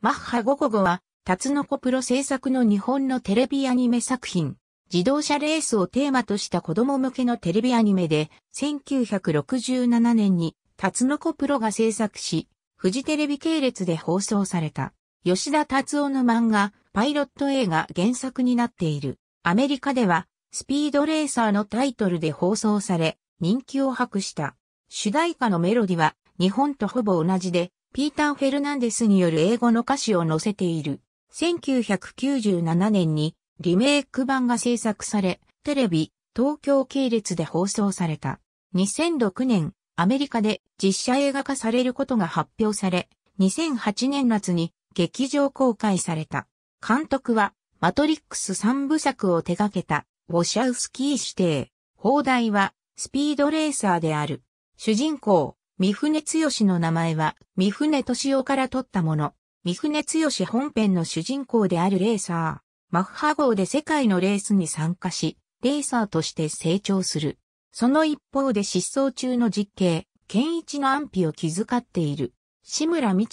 マッハ5個後は、タツノコプロ制作の日本のテレビアニメ作品、自動車レースをテーマとした子供向けのテレビアニメで、1967年にタツノコプロが制作し、フジテレビ系列で放送された、吉田達夫の漫画、パイロット映画原作になっている。アメリカでは、スピードレーサーのタイトルで放送され、人気を博した。主題歌のメロディは、日本とほぼ同じで、ピーター・フェルナンデスによる英語の歌詞を載せている。1997年にリメイク版が制作され、テレビ、東京系列で放送された。2006年、アメリカで実写映画化されることが発表され、2008年夏に劇場公開された。監督は、マトリックス3部作を手掛けた、ウォシャウスキー指定。放題は、スピードレーサーである。主人公、三船剛の名前は、三船敏夫から取ったもの。三船剛本編の主人公であるレーサー。マッハ号で世界のレースに参加し、レーサーとして成長する。その一方で失踪中の実刑、健一の安否を気遣っている。志村道剛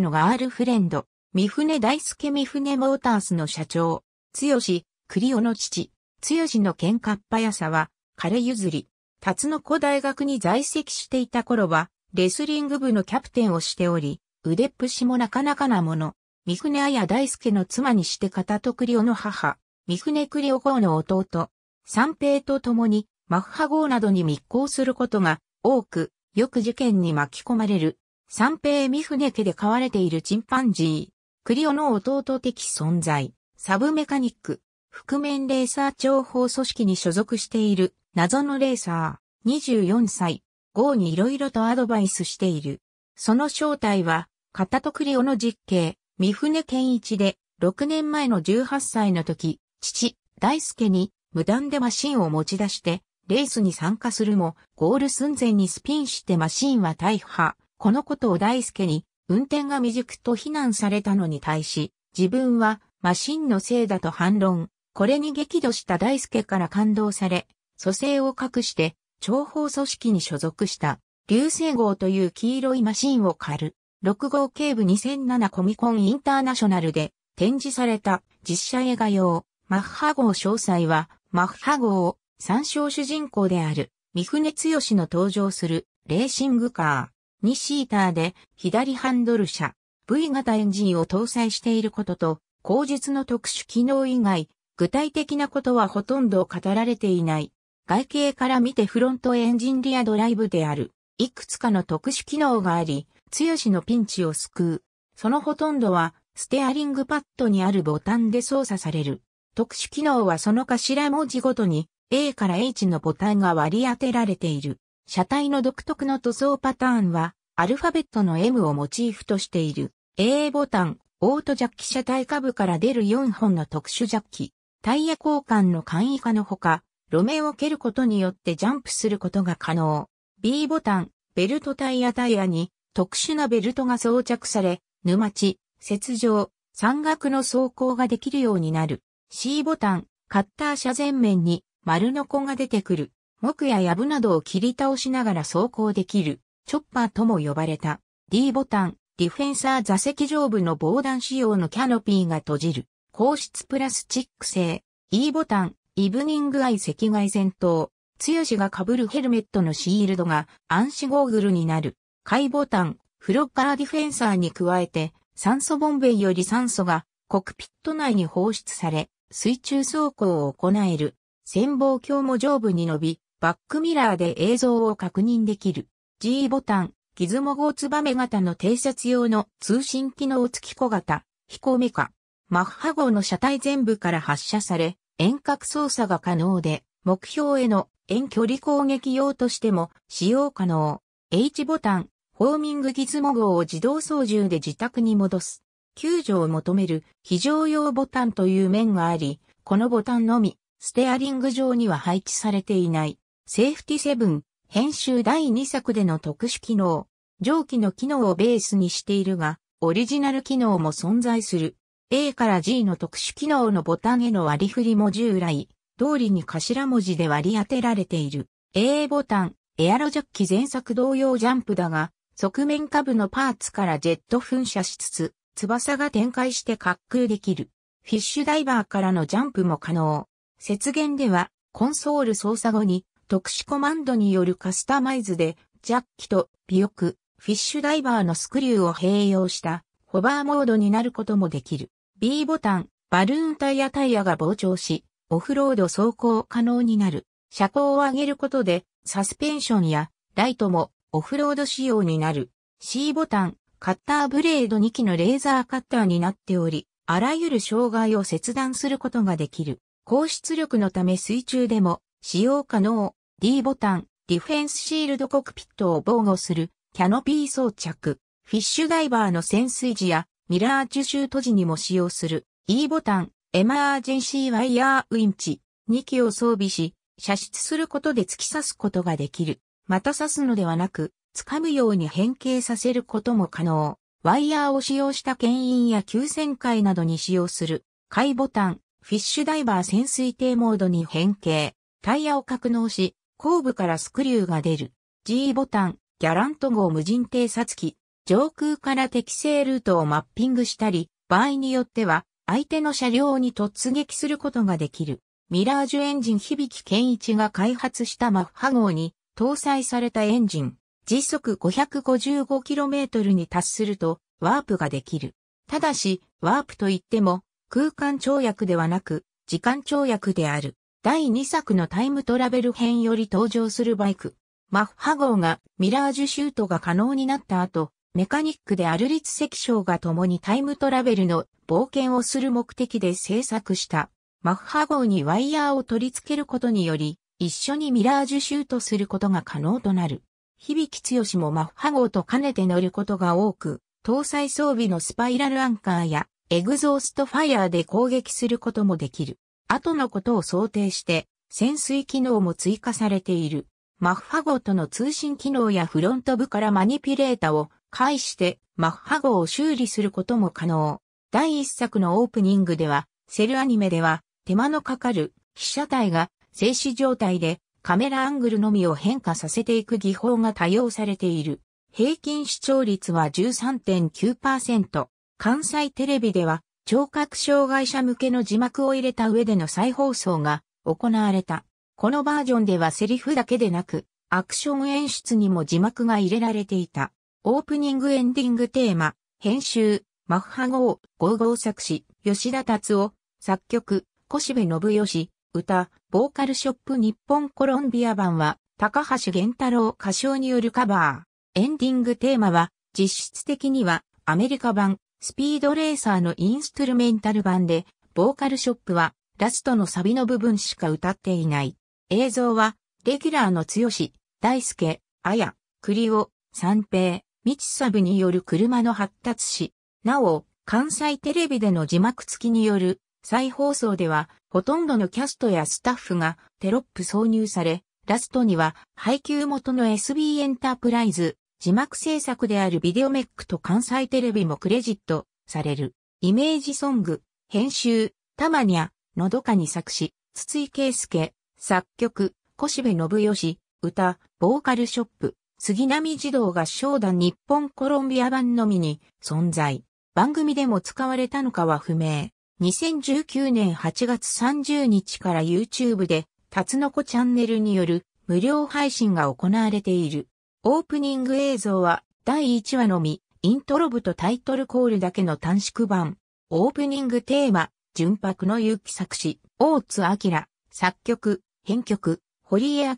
のガールフレンド、三船大輔三船モータースの社長、剛、栗尾の父、剛の喧嘩っ早さは、彼譲り。辰野子大学に在籍していた頃は、レスリング部のキャプテンをしており、腕っぷしもなかなかなもの。三船綾大輔の妻にして片徳栗の母、三船栗尾号の弟、三平と共に、マフハ号などに密航することが多く、よく事件に巻き込まれる。三平三船家で飼われているチンパンジー、栗尾の弟的存在、サブメカニック、覆面レーサー諜報組織に所属している謎のレーサー、24歳、ゴーに色々とアドバイスしている。その正体は、片徳リオの実刑、三船健一で、6年前の18歳の時、父、大輔に、無断でマシンを持ち出して、レースに参加するも、ゴール寸前にスピンしてマシンは大破。このことを大輔に、運転が未熟と非難されたのに対し、自分はマシンのせいだと反論。これに激怒した大輔から感動され、蘇生を隠して、諜報組織に所属した、流星号という黄色いマシンを狩る。6号警部2007コミコンインターナショナルで展示された実写映画用マッハ号詳細はマッハ号を参照主人公である三船剛の登場するレーシングカー2シーターで左ハンドル車 V 型エンジンを搭載していることと口述の特殊機能以外具体的なことはほとんど語られていない外形から見てフロントエンジンリアドライブである。いくつかの特殊機能があり、強しのピンチを救う。そのほとんどは、ステアリングパッドにあるボタンで操作される。特殊機能はその頭文字ごとに A から H のボタンが割り当てられている。車体の独特の塗装パターンは、アルファベットの M をモチーフとしている。AA ボタン、オートジャッキ車体下部から出る4本の特殊ジャッキ。タイヤ交換の簡易化のほか、路面を蹴ることによってジャンプすることが可能。B ボタン、ベルトタイヤタイヤに特殊なベルトが装着され、沼地、雪上、山岳の走行ができるようになる。C ボタン、カッター車前面に丸ノコが出てくる。木や藪などを切り倒しながら走行できる。チョッパーとも呼ばれた。D ボタン、ディフェンサー座席上部の防弾仕様のキャノピーが閉じる。硬質プラスチック製。E ボタン、イブニングアイ赤外線灯、つゆしが被るヘルメットのシールドが暗視ゴーグルになる、解ボタン、フロッカーディフェンサーに加えて、酸素ボンベより酸素がコクピット内に放出され、水中走行を行える。潜望鏡も上部に伸び、バックミラーで映像を確認できる。G ボタン、ギズモ号ツバメ型の偵察用の通信機能付き小型、飛行メカ。マッハ号の車体全部から発射され、遠隔操作が可能で、目標への遠距離攻撃用としても使用可能。H ボタン、ホーミングギズモ号を自動操縦で自宅に戻す。救助を求める非常用ボタンという面があり、このボタンのみ、ステアリング上には配置されていない。セーフティセブン、編集第2作での特殊機能。上記の機能をベースにしているが、オリジナル機能も存在する。A から G の特殊機能のボタンへの割り振りも従来、通りに頭文字で割り当てられている。A ボタン、エアロジャッキ前作同様ジャンプだが、側面下部のパーツからジェット噴射しつつ、翼が展開して滑空できる。フィッシュダイバーからのジャンプも可能。節原では、コンソール操作後に、特殊コマンドによるカスタマイズで、ジャッキと尾翼、フィッシュダイバーのスクリューを併用した、ホバーモードになることもできる。B ボタン、バルーンタイヤタイヤが膨張し、オフロード走行可能になる。車高を上げることで、サスペンションやライトもオフロード仕様になる。C ボタン、カッターブレード2機のレーザーカッターになっており、あらゆる障害を切断することができる。高出力のため水中でも使用可能。D ボタン、ディフェンスシールドコクピットを防護するキャノピー装着。フィッシュダイバーの潜水時やミラー受ー閉じにも使用する E ボタン、エマージェンシーワイヤーウィンチ2機を装備し、射出することで突き刺すことができる。また刺すのではなく、掴むように変形させることも可能。ワイヤーを使用した牽引や急旋回などに使用する、回ボタン、フィッシュダイバー潜水艇モードに変形。タイヤを格納し、後部からスクリューが出る。G ボタン、ギャラント号無人偵察機、上空から適正ルートをマッピングしたり、場合によっては、相手の車両に突撃することができる。ミラージュエンジン響き健一が開発したマッハ号に搭載されたエンジン、時速 555km に達するとワープができる。ただし、ワープといっても空間跳躍ではなく時間跳躍である。第2作のタイムトラベル編より登場するバイク。マッハ号がミラージュシュートが可能になった後、メカニックである立石章が共にタイムトラベルの冒険をする目的で制作した。マッハ号にワイヤーを取り付けることにより、一緒にミラージュシュートすることが可能となる。響き剛もマッハ号と兼ねて乗ることが多く、搭載装備のスパイラルアンカーやエグゾーストファイアーで攻撃することもできる。後のことを想定して、潜水機能も追加されている。マッハ号との通信機能やフロント部からマニピュレータを介して、マッハ号を修理することも可能。第一作のオープニングでは、セルアニメでは、手間のかかる被写体が静止状態でカメラアングルのみを変化させていく技法が多用されている。平均視聴率は13.9%。関西テレビでは聴覚障害者向けの字幕を入れた上での再放送が行われた。このバージョンではセリフだけでなく、アクション演出にも字幕が入れられていた。オープニングエンディングテーマ、編集、マッハ号、ゴー作詞、吉田達夫、作曲、越部信義、歌、ボーカルショップ日本コロンビア版は、高橋玄太郎歌唱によるカバー。エンディングテーマは、実質的には、アメリカ版、スピードレーサーのインストゥルメンタル版で、ボーカルショップは、ラストのサビの部分しか歌っていない。映像は、レギュラーの強し、大輔、あや、栗尾、三平、道サブによる車の発達し、なお、関西テレビでの字幕付きによる再放送では、ほとんどのキャストやスタッフがテロップ挿入され、ラストには配給元の SB エンタープライズ、字幕制作であるビデオメックと関西テレビもクレジットされる。イメージソング、編集、たまにゃ、のどかに作詞、筒井圭介、作曲、小部信義、歌、ボーカルショップ、杉並児童合唱団日本コロンビア版のみに存在。番組でも使われたのかは不明。2019年8月30日から YouTube で、タツノコチャンネルによる無料配信が行われている。オープニング映像は第1話のみ、イントロ部とタイトルコールだけの短縮版。オープニングテーマ、純白の勇気作詞、大津明、作曲、編曲、堀江明、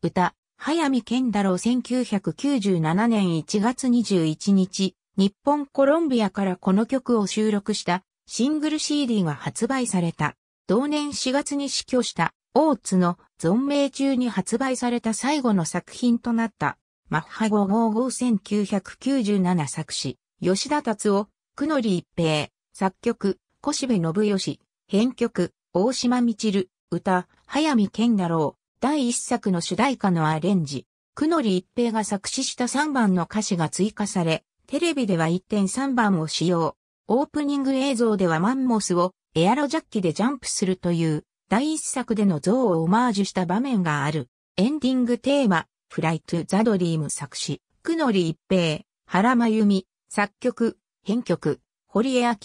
歌、早見健太郎1997年1月21日、日本コロンビアからこの曲を収録したシングル CD が発売された。同年4月に死去した大津の存命中に発売された最後の作品となったマッハ5551997作詞吉田達夫、くのり一平、作曲、小部信義、編曲、大島みちる、歌、早見健太郎、第一作の主題歌のアレンジ、くのり一平が作詞した3番の歌詞が追加され、テレビでは1.3番を使用。オープニング映像ではマンモスをエアロジャッキでジャンプするという第一作での像をオマージュした場面がある。エンディングテーマ、フライトゥザドリーム作詞、くのり一平、原真由美、作曲、編曲、堀江明、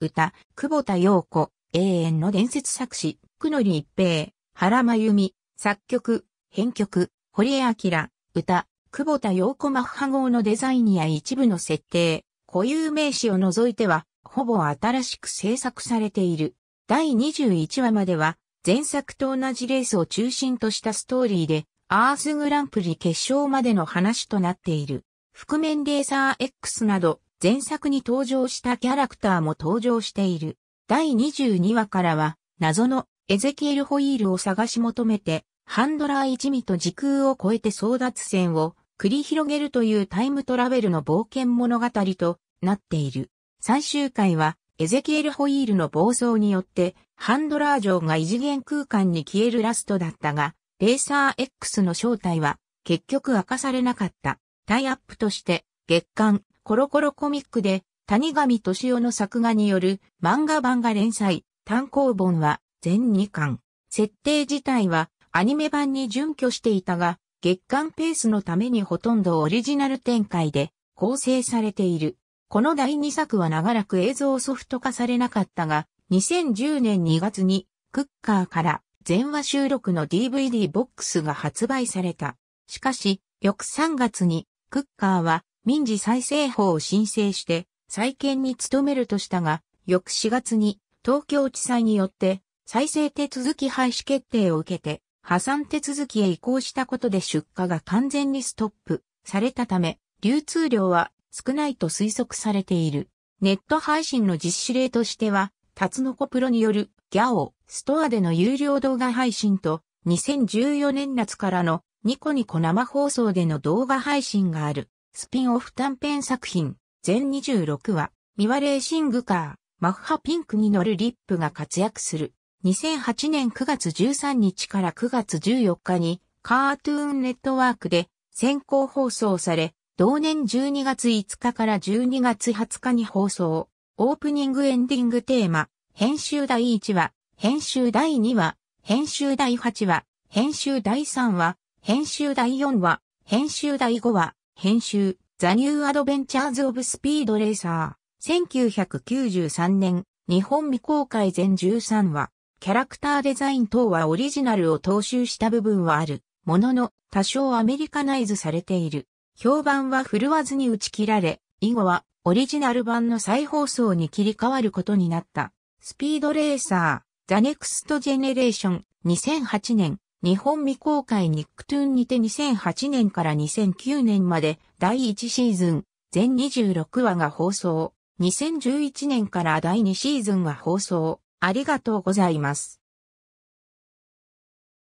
歌、久保田陽子、永遠の伝説作詞、くのり一平、原真由美、作曲、編曲、堀江明、歌、久保田陽子マッハ号のデザインや一部の設定、固有名詞を除いては、ほぼ新しく制作されている。第21話までは、前作と同じレースを中心としたストーリーで、アースグランプリ決勝までの話となっている。覆面レーサー X など、前作に登場したキャラクターも登場している。第22話からは、謎のエゼキエルホイールを探し求めて、ハンドラー一味と時空を超えて争奪戦を繰り広げるというタイムトラベルの冒険物語となっている。最終回は、エゼキエルホイールの暴走によって、ハンドラー城が異次元空間に消えるラストだったが、レーサー X の正体は結局明かされなかった。タイアップとして、月刊コロコロコミックで、谷上敏夫の作画による漫画版が連載、単行本は全2巻。設定自体はアニメ版に準拠していたが、月間ペースのためにほとんどオリジナル展開で構成されている。この第2作は長らく映像ソフト化されなかったが、2010年2月にクッカーから全話収録の DVD ボックスが発売された。しかし、翌3月にクッカーは民事再生法を申請して再建に努めるとしたが、翌4月に東京地裁によって再生手続き廃止決定を受けて、破産手続きへ移行したことで出荷が完全にストップされたため、流通量は少ないと推測されている。ネット配信の実施例としては、タツノコプロによるギャオストアでの有料動画配信と2014年夏からのニコニコ生放送での動画配信があるスピンオフ短編作品全26話ミワレーシングカーマッハピンクに乗るリップが活躍する2008年9月13日から9月14日にカートゥーンネットワークで先行放送され、同年12月5日から12月20日に放送、オープニングエンディングテーマ、編集第1話、編集第2話、編集第8話、編集第3話、編集第4話、編集第5話、編集、ザ・ニュー・アドベンチャーズ・オブ・スピード・レーサー、1993年、日本未公開全13話。キャラクターデザイン等はオリジナルを踏襲した部分はある、ものの多少アメリカナイズされている。評判は振るわずに打ち切られ、以後はオリジナル版の再放送に切り替わることになった。スピードレーサー、ザネクストジェネレーション、2008年、日本未公開ニックトゥーンにて2008年から2009年まで第1シーズン、全26話が放送。2011年から第2シーズンが放送。ありがとうございます。